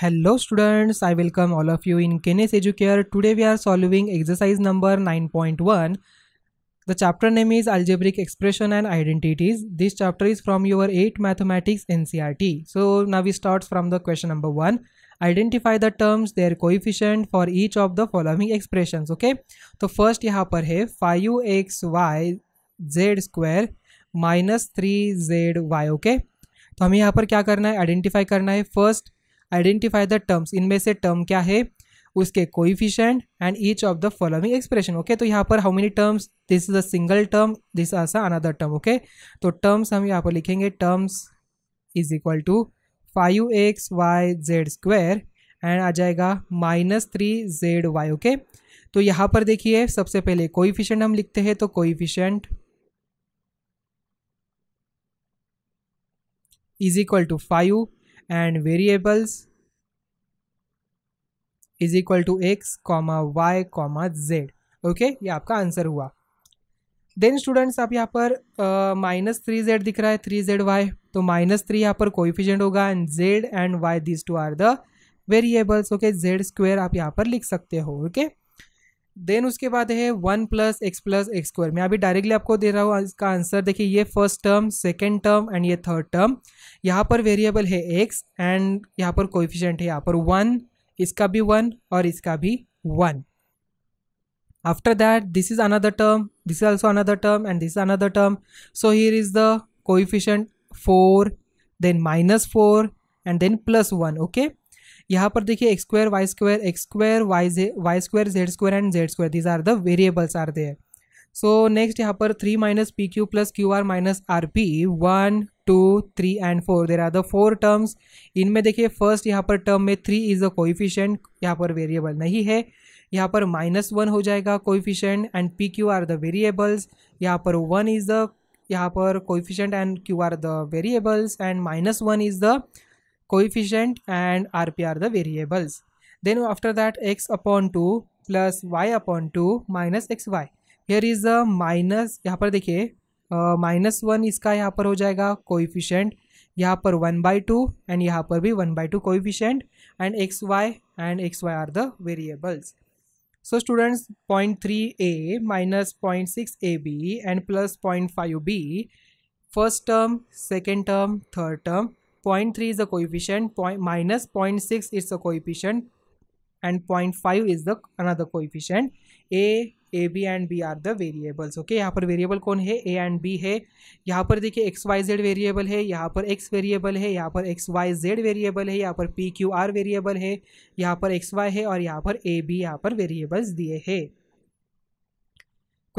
Hello students I welcome all of you in केनेस educare today we are solving exercise number nine point one the chapter name is algebraic expression and identities this chapter is from your eight mathematics N C R T so ना we start from the question number one identify the terms their coefficient for each of the following expression okay तो first यहाँ पर है five x y z square minus three z y okay तो हमें यहाँ पर क्या करना है आइडेंटिफाई करना है फर्स्ट आइडेंटिफाई द टर्म्स इनमें से टर्म क्या है उसके coefficient and each of the following expression okay तो यहाँ पर how many terms this is a single term this as another term okay तो टर्म्स हम यहाँ पर लिखेंगे terms is equal to five x y z square and आ जाएगा minus three z y okay तो यहाँ पर देखिए सबसे पहले कोइफिशेंट हम लिखते हैं तो coefficient is equal to five and variables is equal to x comma y comma z okay ये आपका आंसर हुआ देन स्टूडेंट्स आप यहाँ पर माइनस थ्री जेड दिख रहा है थ्री जेड वाई तो माइनस थ्री यहाँ पर फिजेंट होगा and z and y this two are the variables okay z square आप यहाँ पर लिख सकते हो ओके okay? देन उसके बाद है one plus x plus x square मैं अभी डायरेक्टली आपको दे रहा हूँ इसका आंसर देखिए ये first term second term and ये थर्ड टर्म यहाँ पर वेरिएबल है एक्स एंड यहाँ पर कोएफिशिएंट है यहाँ पर वन इसका भी वन और इसका भी one after that this is another term this is also another term and this is another term so here is the coefficient four then minus four and then plus one okay यहाँ पर देखिए x square y square x square y j y square z square and z square these are the variables are there so next यहाँ पर three minus p q plus q are minus r p one two three and four there are the four terms इनमें देखिए first यहाँ पर term में three is a coefficient यहाँ पर variable नहीं है यहाँ पर माइनस वन हो जाएगा coefficient and p q are the variables यहाँ पर वन इज़ द यहाँ पर coefficient and q are the variables and minus one is the coefficient and rpr the variables then after that x upon 2 plus y upon 2 minus x y here is minus यहाँ पर देखिए minus one इसका यहाँ पर हो जाएगा coefficient यहाँ पर वन बाई टू एंड यहाँ पर भी one by two coefficient and x y and x y are the variables so students point three a minus point six a b and plus point five b first term second term third term point three is the coefficient point minus point six is the coefficient point five is the another coefficient a a b and b are the variables okay यहाँ पर variable कौन है A and B है यहाँ पर देखिए x y Z variable है यहाँ पर एक्स वेरिएबल है यहाँ पर एक्स वाई जेड वेरिएबल है यहाँ पर पी क्यू आर वेरिएबल है यहाँ पर एक्स वाई है और यहाँ पर ए बी यहाँ पर वेरिएबल्स दिए हैं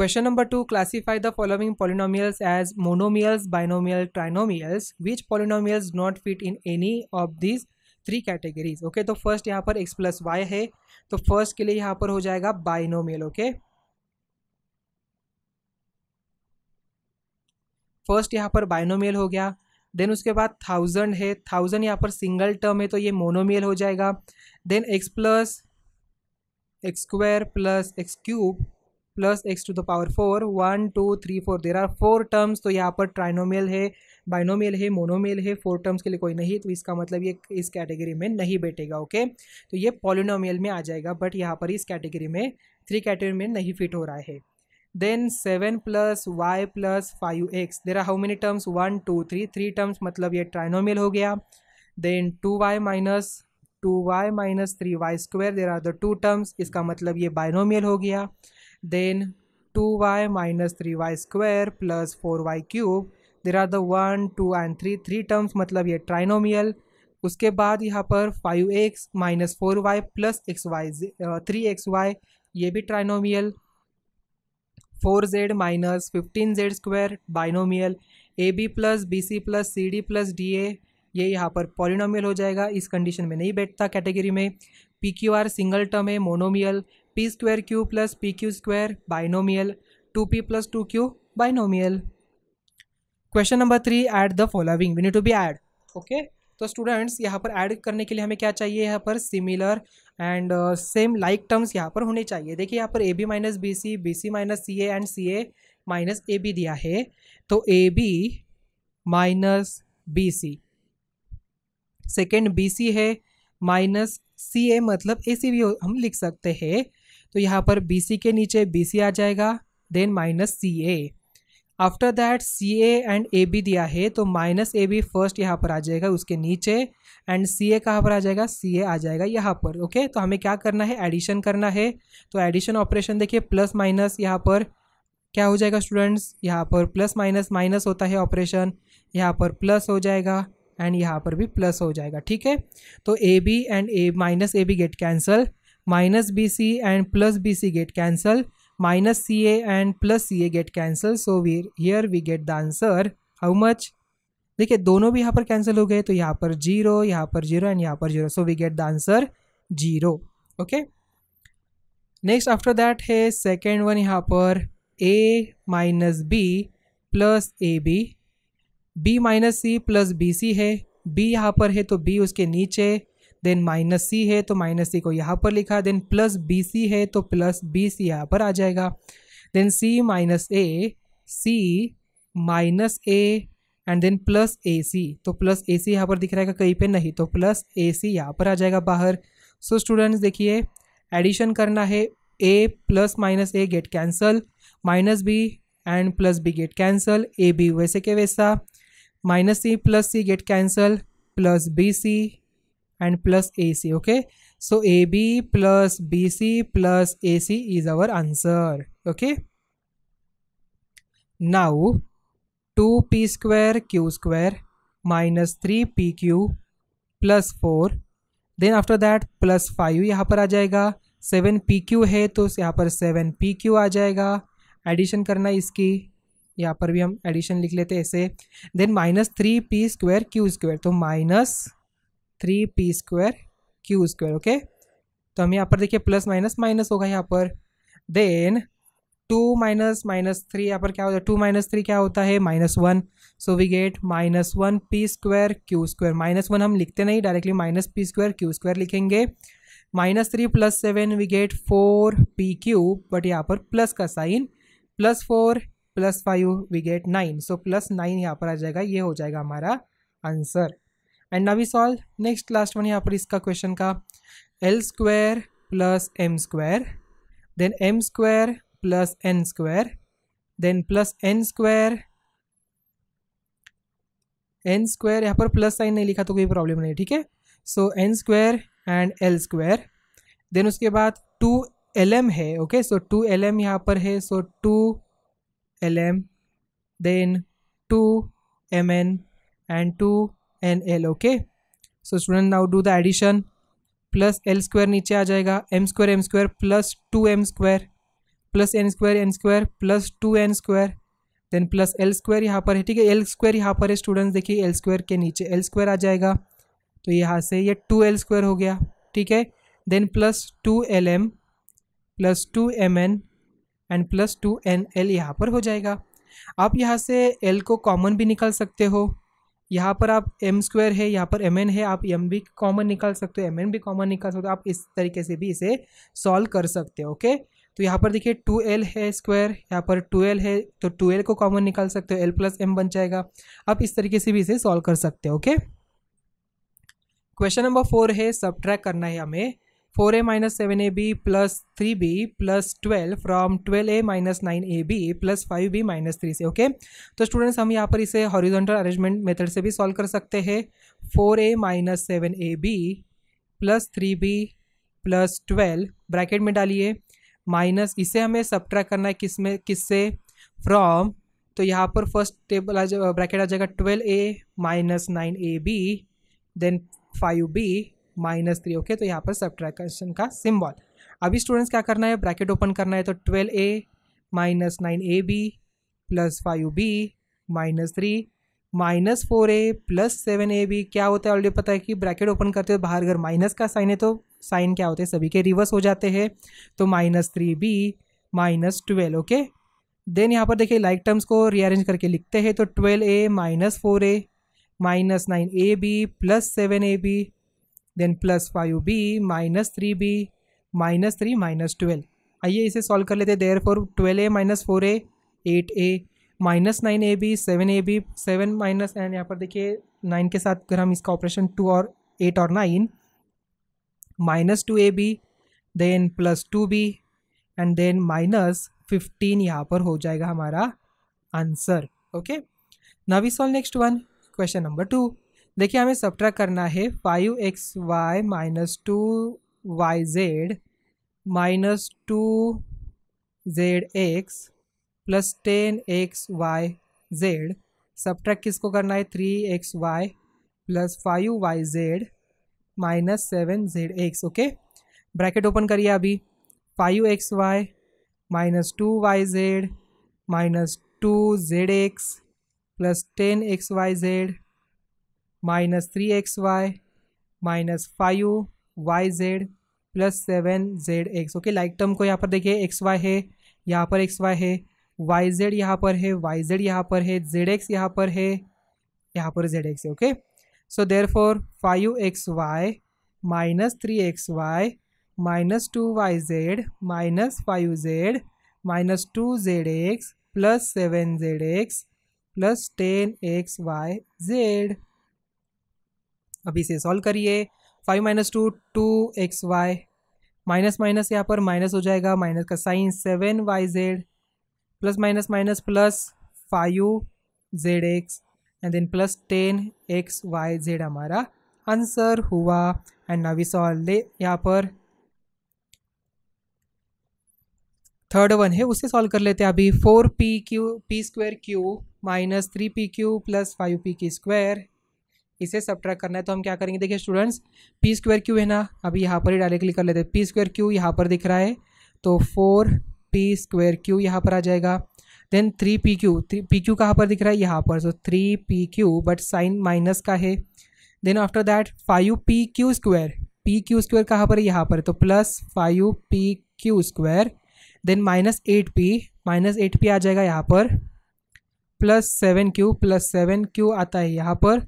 question number two classify the following polynomials as monomials binomial trinomials which polynomials not fit in any of this three categories okay तो फर्स्ट यहाँ पर एक्स प्लस वाई है तो फर्स्ट के लिए यहाँ पर हो जाएगा बाइनोमियल ओके फर्स्ट यहाँ पर बाइनोमियल हो गया देन उसके बाद थाउजेंड है थाउजेंड यहाँ पर सिंगल टर्म है तो ये मोनोमियल हो जाएगा then x plus x square plus x cube plus x to the power four one two three four there are four terms तो यहाँ पर ट्राइनोमियल है बाइनोमियल है मोनोमियल है फोर टर्म्स के लिए कोई नहीं तो इसका मतलब ये इस कैटेगरी में नहीं बैठेगा ओके तो ये पॉलिनोमियल में आ जाएगा बट यहाँ पर इस कैटेगरी में थ्री कैटेगरी में नहीं फिट हो रहा है then seven plus y plus five x there are how many terms one two three three terms मतलब ये ट्राइनोमियल हो गया then two y minus two y minus three y square there are the two terms इसका मतलब ये binomial हो गया Then 2y minus 3y square plus 4y cube. There are the one two and three three terms मतलब ये trinomial उसके बाद यहाँ पर five x minus four y plus x y three x y ये भी trinomial four z minus fifteen z square binomial a b plus b c plus c d plus d a ये यहाँ पर polynomial हो जाएगा इस condition में नहीं बैठता कैटेगरी में p q r single term है monomial p square q plus p q square binomial two p plus two q binomial question number three add the following we need to be add okay तो students यहाँ पर add करने के लिए हमें क्या चाहिए यहाँ पर similar and same like terms यहाँ पर होने चाहिए देखिए यहाँ पर a b minus b c b c minus c a and c a minus a b दिया है तो a b minus b c second b c है माइनस सी ए मतलब ए सी भी हम लिख सकते हैं तो यहाँ पर बी सी के नीचे बी सी आ जाएगा then minus c a after that c a and a b दिया है तो माइनस ए बी फर्स्ट यहाँ पर आ जाएगा उसके नीचे एंड सी ए कहाँ पर आ जाएगा सी ए आ जाएगा यहाँ पर ओके तो हमें क्या करना है एडिशन करना है तो एडिशन ऑपरेशन देखिए प्लस माइनस यहाँ पर क्या हो जाएगा स्टूडेंट्स यहाँ पर प्लस माइनस माइनस होता है ऑपरेशन यहाँ पर प्लस हो जाएगा एंड यहाँ पर भी प्लस हो जाएगा ठीक है तो a b and a minus a b get cancel minus BC and plus BC get cancelled minus CA and plus CA get cancelled so we here we get the answer how much देखिए दोनों भी यहाँ पर cancel हो गए तो यहाँ पर जीरो यहाँ पर जीरो एंड यहाँ पर zero so we get the answer zero okay next after that है सेकेंड वन यहाँ पर a minus b plus a b b minus c plus b c है बी यहाँ पर है तो बी उसके नीचे देन माइनस सी है तो माइनस सी को यहाँ पर लिखा देन प्लस बी सी है तो प्लस बी सी यहाँ पर आ जाएगा then c minus a c minus a and then plus a c तो प्लस ए सी यहाँ पर दिख रहेगा कहीं पे नहीं तो प्लस ए सी यहाँ पर आ जाएगा बाहर सो स्टूडेंट्स देखिए एडिशन करना है a plus minus a get cancel minus b and plus b get cancel a b वैसे के वैसा minus c plus c get cancel plus b c and plus AC okay so AB plus BC plus AC is our answer okay now two P square q square minus three 3pq plus four. Then after that plus five. यहाँ पर आ जाएगा seven P q है तो यहाँ पर seven P Q आ जाएगा Addition करना इसकी यहाँ पर भी हम एडिशन लिख लेते ऐसे then minus three p square q square तो minus three p square q square okay तो हम यहाँ पर देखिए प्लस माइनस माइनस होगा यहाँ पर then two minus minus three यहाँ पर क्या होता है टू माइनस थ्री क्या होता है minus one so we get minus one p square q square minus one हम लिखते नहीं directly minus p square q square लिखेंगे minus three plus seven we get four p cube but यहाँ पर plus का sign plus four plus five we get nine so plus nine यहाँ पर आ जाएगा ये हो जाएगा हमारा answer and Navi solve next last one यहाँ पर इसका क्वेश्चन का l square plus m square then m square plus n square then plus n square n square यहाँ पर प्लस साइन नहीं लिखा तो कोई प्रॉब्लम नहीं ठीक है so n square and l square then उसके बाद टू एल एम है okay so two l m यहाँ पर है so two l m then two m n and two n l okay so student now do the addition plus l square नीचे आ जाएगा m square m square plus two m square plus n square n square plus two n square then plus l square यहाँ पर है ठीक है L square यहाँ पर है स्टूडेंट्स देखिए एल स्क्वायर के नीचे एल स्क्वायर आ जाएगा तो यहाँ से ये टू एल स्क्वायर हो गया ठीक है then plus two l m plus two m n and plus two n l यहाँ पर हो जाएगा आप यहाँ से एल को कॉमन भी निकाल सकते हो यहाँ पर आप एम स्क्वायर है यहाँ पर एम एन है आप एम भी कॉमन निकाल सकते हो एम एन भी कॉमन निकाल सकते हो आप इस तरीके से भी इसे सॉल्व कर सकते हो ओके तो यहाँ पर देखिए टू एल है स्क्वायर यहाँ पर टू एल है तो टू एल को कॉमन निकाल सकते हो एल प्लस एम बन जाएगा आप इस तरीके से भी इसे सॉल्व कर सकते हो ओके क्वेश्चन नंबर फोर है सब करना है हमें four a minus seven a b plus three b plus twelve from twelve a minus nine a b plus five b minus three से ओके तो स्टूडेंट्स हम यहाँ पर इसे हॉरिजॉन्टल अरेंजमेंट मेथड से भी सॉल्व कर सकते हैं four a minus seven a b plus three b plus twelve bracket में डालिए माइनस इसे हमें सब्ट्रैक करना है किस में किस से फ्रॉम तो यहाँ पर फर्स्ट टेबल आ जाएगा ब्रैकेट आ जाएगा twelve a minus nine a b then five b minus three okay तो यहाँ पर सब्ट्रैक्शन का सिम्बॉल अभी स्टूडेंट्स क्या करना है ब्रैकेट ओपन करना है तो twelve a minus nine a b plus five b minus three minus four a plus seven a b क्या होता है ऑलरेडी पता है कि ब्रैकेट ओपन करते हो बाहर अगर माइनस का साइन है तो साइन क्या होते हैं सभी के रिवर्स हो जाते हैं तो minus three b minus twelve okay then यहाँ पर देखिए लाइक टर्म्स को रीअरेंज करके लिखते हैं तो twelve a minus four a minus nine a b plus seven a b then plus five b minus three b minus three minus twelve आइए इसे सॉल्व कर लेते there four twelve a minus four a eight a minus nine a b seven a b seven minus and यहाँ पर देखिए nine के साथ अगर हम इसका ऑपरेशन टू और एट और nine minus two A b then plus two b and then minus fifteen यहाँ पर हो जाएगा हमारा answer okay now we solve next one question number two देखिए हमें सब्ट्रैक करना है five x y minus two y z minus two z x plus ten x y z subtract किसको करना है three x y plus five y z minus seven z x okay bracket open करिए अभी five x y minus two y z minus two z x plus ten x y z minus three x y minus five y z plus seven z x okay like term को यहाँ पर देखिए x y है यहाँ पर x y है y z यहाँ पर है वाई जेड यहाँ पर है जेड एक्स यहाँ पर है यहाँ पर जेड एक्स है okay so there four five x y minus three x y minus two y z minus five z minus two z x plus seven z x plus ten x y z अभी इसे solve करिए five minus two two x y minus minus यहाँ पर minus हो जाएगा minus का sign seven y z plus minus minus plus five z x and then plus ten x y z हमारा answer हुआ एंड नावी सॉल्व ले यहाँ पर थर्ड वन है उसे सॉल्व कर लेते हैं अभी four p q p square q minus three p q plus five p की स्क्वायर इसे सब करना है तो हम क्या करेंगे देखिए स्टूडेंट्स पी स्क्वेयर क्यू है ना अभी यहाँ पर ही डायरेक्टली कर लेते हैं पी स्क्वेयर क्यू यहाँ पर दिख रहा है तो फोर पी स्क्वेयर क्यू यहाँ पर आ जाएगा then three p q three p q कहाँ पर दिख रहा है यहाँ पर so three p q but sign minus का है then after that five p q square p q square कहाँ पर है यहाँ पर तो plus five p q square then minus eight p minus eight p आ जाएगा यहाँ पर plus seven q plus seven q आता है यहाँ पर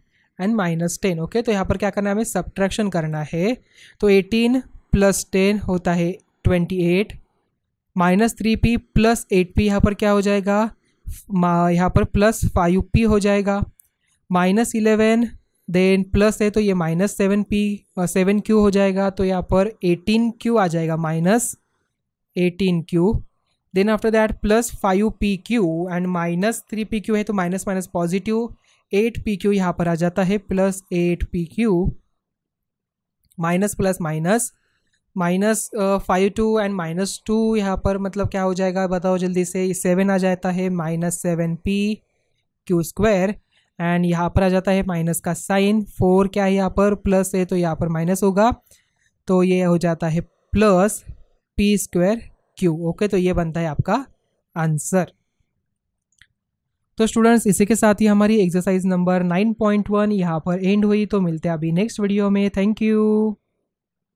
एंड माइनस टेन ओके तो यहाँ पर क्या करना है हमें सब्ट्रैक्शन करना है तो एटीन प्लस टेन होता है twenty eight minus three p plus eight p यहाँ पर क्या हो जाएगा यहाँ पर प्लस फाइव पी हो जाएगा माइनस इलेवन देन प्लस है तो ये minus seven p seven q हो जाएगा तो यहाँ पर एटीन क्यू आ जाएगा minus eighteen q then after that plus five p q and minus three p q है तो minus minus positive eight p q यहाँ पर आ जाता है plus eight p q minus plus minus minus five two and minus two यहाँ पर मतलब क्या हो जाएगा बताओ जल्दी से सेवन आ जाता है minus seven p q square and यहाँ पर आ जाता है माइनस का साइन फोर क्या है यहाँ पर प्लस है तो यहाँ पर माइनस होगा तो ये हो जाता है plus p square q okay तो ये बनता है आपका आंसर तो स्टूडेंट्स इसी के साथ ही हमारी एक्सरसाइज नंबर 9.1 यहाँ पर एंड हुई तो मिलते हैं अभी नेक्स्ट वीडियो में थैंक यू